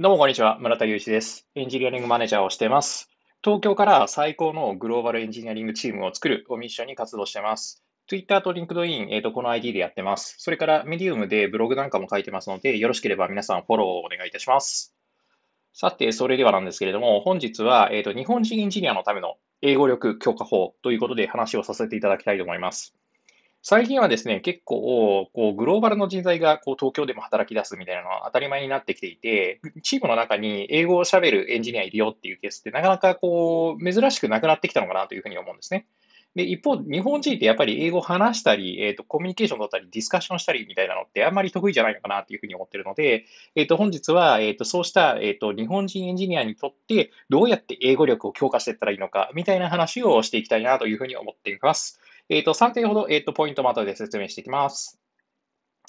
どうもこんにちは。村田祐一です。エンジニアリングマネージャーをしています。東京から最高のグローバルエンジニアリングチームを作るをミッションに活動しています。Twitter と LinkedIn、えーと、この ID でやってます。それからメディウムでブログなんかも書いてますので、よろしければ皆さんフォローをお願いいたします。さて、それではなんですけれども、本日は、えーと日本人エンジニアのための英語力強化法ということで話をさせていただきたいと思います。最近はですね、結構、こう、グローバルの人材が、こう、東京でも働き出すみたいなのは当たり前になってきていて、チームの中に英語を喋るエンジニアいるよっていうケースって、なかなか、こう、珍しくなくなってきたのかなというふうに思うんですね。で、一方、日本人ってやっぱり英語を話したり、えっ、ー、と、コミュニケーション取ったり、ディスカッションしたりみたいなのってあんまり得意じゃないのかなというふうに思ってるので、えっ、ー、と、本日は、えっ、ー、と、そうした、えっ、と、日本人エンジニアにとって、どうやって英語力を強化していったらいいのか、みたいな話をしていきたいなというふうに思っています。えっ、ー、と、3点ほど、えっ、ー、と、ポイントまとめて説明していきます。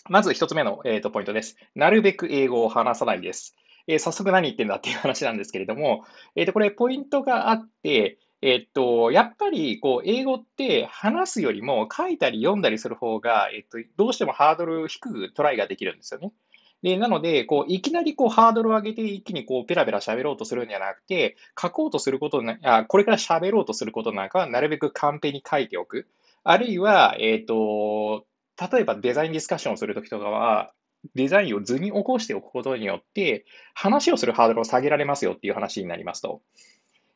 まず1つ目の、えっ、ー、と、ポイントです。なるべく英語を話さないです。え早速何言ってんだっていう話なんですけれども、えっ、と、これポイントがあって、えっと、やっぱり、こう、英語って話すよりも書いたり読んだりする方が、えっと、どうしてもハードル低くトライができるんですよね。で、なので、こう、いきなりこう、ハードルを上げて、一気にこう、ペラペラ喋ろうとするんじゃなくて、書こうとすることな、あこれから喋ろうとすることなんかは、なるべくカンペに書いておく。あるいは、えっ、ー、と、例えばデザインディスカッションをするときとかは、デザインを図に起こしておくことによって、話をするハードルを下げられますよっていう話になりますと。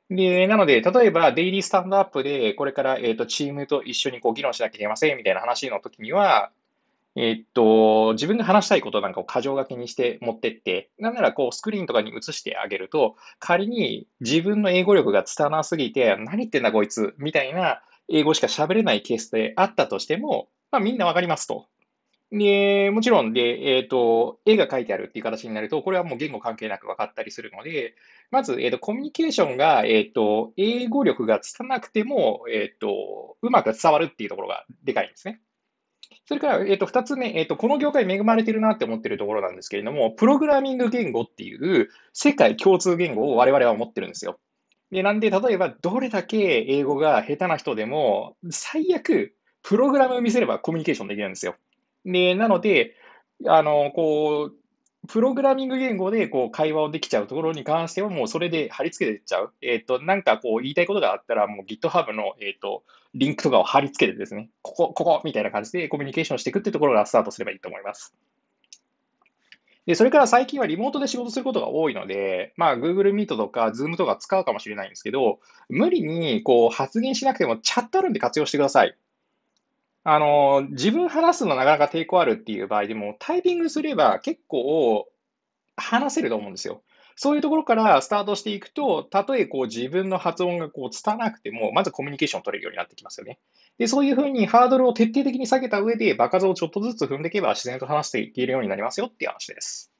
で、なので、例えば、デイリースタンドアップで、これから、えっ、ー、と、チームと一緒にこう議論しなきゃいけませんみたいな話の時には、えっと、自分が話したいことなんかを箇条書きにして持ってって、なんならこうスクリーンとかに映してあげると、仮に自分の英語力が拙なすぎて、何言ってんだこいつ、みたいな英語しか喋れないケースであったとしても、まあ、みんなわかりますと。で、もちろんで、えっ、ー、と、絵が書いてあるっていう形になると、これはもう言語関係なく分かったりするので、まず、えっ、ー、と、コミュニケーションが、えっ、ー、と、英語力がつかなくても、えっ、と、うまく伝わるっていうところがでかいんですね。それから、えっ、と、二つ目、えっ、と、この業界恵まれてるなって思ってるところなんですけれども、プログラミング言語っていう世界共通言語を我々は持ってるんですよ。で、なんで、例えば、どれだけ英語が下手な人でも、最悪、プログラムを見せればコミュニケーションできるんですよ。で、なので、あの、こう、プログラミング言語でこう会話をできちゃうところに関しては、もうそれで貼り付けていっちゃう。えっ、ー、と、なんかこう言いたいことがあったら、もう GitHub の、えっ、ー、と、リンクとかを貼り付けてですね、ここ、ここみたいな感じでコミュニケーションしていくってところがスタートすればいいと思います。で、それから最近はリモートで仕事することが多いので、まあ、Google Meet とか Zoom とか使うかもしれないんですけど、無理にこう発言しなくてもチャットあるんで活用してください。あの、自分話すのなかなか抵抗あるっていう場合でも、タイピングすれば結構話せると思うんですよ。そういうところからスタートしていくと、たとえこう自分の発音がこう拙なくても、まずコミュニケーションを取れるようになってきますよね。で、そういうふうにハードルを徹底的に下げた上で、場数をちょっとずつ踏んでいけば自然と話していけるようになりますよっていう話です。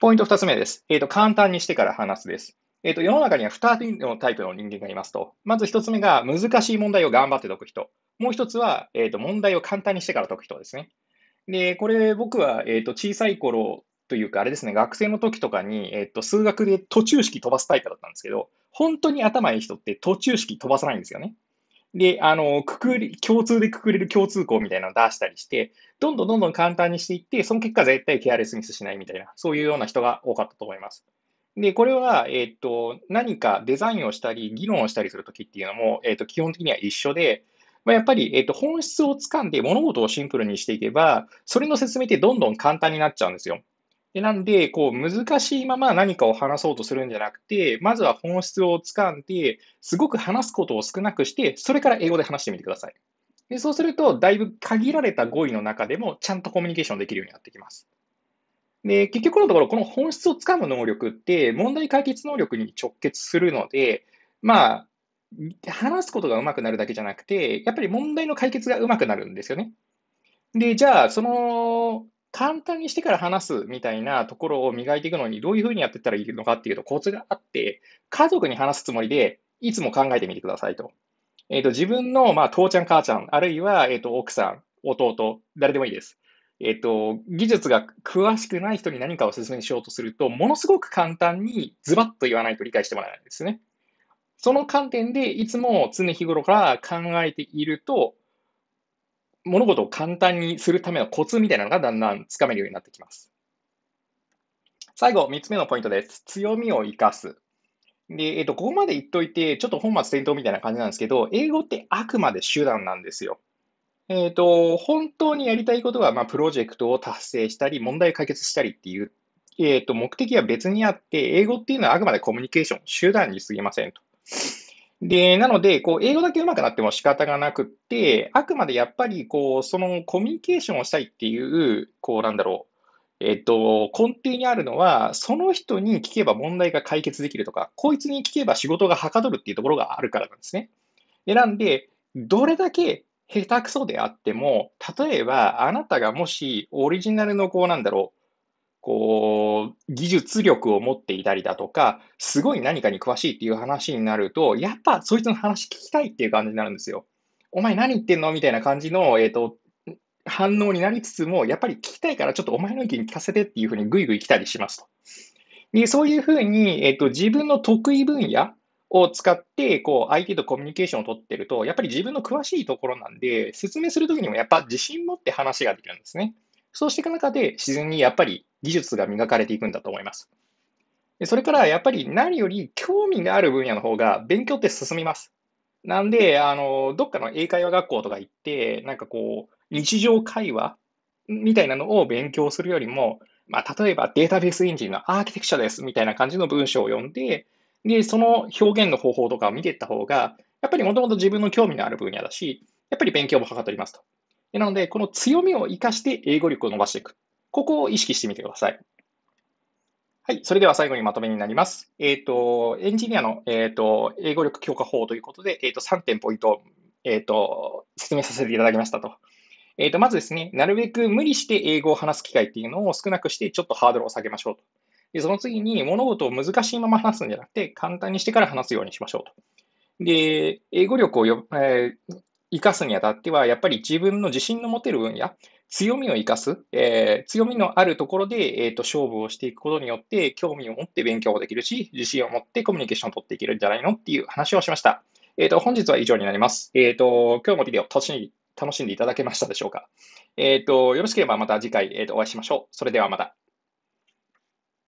ポイント2つ目です。えっ、ー、と、簡単にしてから話すです。えっ、ー、と、世の中には2人のタイプの人間がいますと。まず1つ目が難しい問題を頑張って解く人。もう1つは、えっ、ー、と、問題を簡単にしてから解く人ですね。で、これ僕は、えっ、と、小さい頃、というか、あれですね、学生の時とかに、えっと、数学で途中式飛ばすタイプだったんですけど、本当に頭いい人って途中式飛ばさないんですよね。で、あの、くくり、共通でくくれる共通項みたいなのを出したりして、どんどんどんどん簡単にしていって、その結果絶対ケアレスミスしないみたいな、そういうような人が多かったと思います。で、これは、えっ、と、何かデザインをしたり、議論をしたりするときっていうのも、えっ、と、基本的には一緒で、まあ、やっぱり、えっ、と、本質をつかんで物事をシンプルにしていけば、それの説明ってどんどん簡単になっちゃうんですよ。で、なんで、こう、難しいまま何かを話そうとするんじゃなくて、まずは本質をつかんで、すごく話すことを少なくして、それから英語で話してみてください。でそうすると、だいぶ限られた語彙の中でも、ちゃんとコミュニケーションできるようになってきます。で、結局のところ、この本質をつかむ能力って、問題解決能力に直結するので、まあ、話すことがうまくなるだけじゃなくて、やっぱり問題の解決がうまくなるんですよね。で、じゃあ、その簡単にしてから話すみたいなところを磨いていくのに、どういうふうにやっていったらいいのかっていうと、コツがあって、家族に話すつもりで、いつも考えてみてくださいと。えっ、ー、と、自分の、まあ、父ちゃん、母ちゃん、あるいは、えっ、ー、と、奥さん、弟、誰でもいいです。えっ、と、技術が詳しくない人に何かをお勧めしようとすると、ものすごく簡単にズバッと言わないと理解してもらえないんですね。その観点で、いつも常日頃から考えていると、物事を簡単にするためのコツみたいなのがだんだんつかめるようになってきます。最後、3つ目のポイントです。強みを生かす。で、えっと、ここまで言っといて、ちょっと本末転倒みたいな感じなんですけど、英語ってあくまで手段なんですよ。えっ、ー、と、本当にやりたいことは、まあ、プロジェクトを達成したり、問題解決したりっていう、えっ、ー、と、目的は別にあって、英語っていうのはあくまでコミュニケーション、手段に過ぎませんと。で、なので、こう、英語だけ上手くなっても仕方がなくって、あくまでやっぱり、こう、そのコミュニケーションをしたいっていう、こう、なんだろう、えっと、根底にあるのは、その人に聞けば問題が解決できるとか、こいつに聞けば仕事がはかどるっていうところがあるからなんですね。でなんで、どれだけ下手くそであっても、例えば、あなたがもしオリジナルのこうなんだろう、こう、技術力を持っていたりだとか、すごい何かに詳しいっていう話になると、やっぱそいつの話聞きたいっていう感じになるんですよ。お前何言ってんのみたいな感じの、えっ、ー、と、反応になりつつも、やっぱり聞きたいからちょっとお前の意見聞かせてっていうふうにぐいぐい来たりしますと。で、そういうふうに、えっ、ー、と、自分の得意分野を使って、こう、相手とコミュニケーションを取ってると、やっぱり自分の詳しいところなんで、説明するときにもやっぱ自信持って話ができるんですね。そうしていく中で、自然にやっぱり技術が磨かれていくんだと思います。それからやっぱり何より興味がある分野の方が勉強って進みます。なんで、あの、どっかの英会話学校とか行って、なんかこう、日常会話みたいなのを勉強するよりも、まあ、例えばデータベースエンジンのアーキテクチャですみたいな感じの文章を読んで、で、その表現の方法とかを見ていった方が、やっぱりもともと自分の興味のある分野だし、やっぱり勉強もはかとりますと。なので、この強みを活かして英語力を伸ばしていく。ここを意識してみてください。はい。それでは最後にまとめになります。えっ、ー、と、エンジニアの、えっ、ー、と、英語力強化法ということで、えっ、ー、と、3点ポイント、えっ、と、説明させていただきましたと。えっ、と、まずですね、なるべく無理して英語を話す機会っていうのを少なくして、ちょっとハードルを下げましょうと。で、その次に物事を難しいまま話すんじゃなくて、簡単にしてから話すようにしましょうと。で、英語力をよ、えー、生かすにあたっては、やっぱり自分の自信の持てる分野、強みを生かす、えー、強みのあるところで、えーと、勝負をしていくことによって、興味を持って勉強できるし、自信を持ってコミュニケーションを取っていけるんじゃないのっていう話をしました。えっ、ー、と、本日は以上になります。えっ、ー、と、今日もビデオ楽しんで楽しんでいただけましたでしょうか。えっ、ー、と、よろしければまた次回、えーとお会いしましょう。それではまた。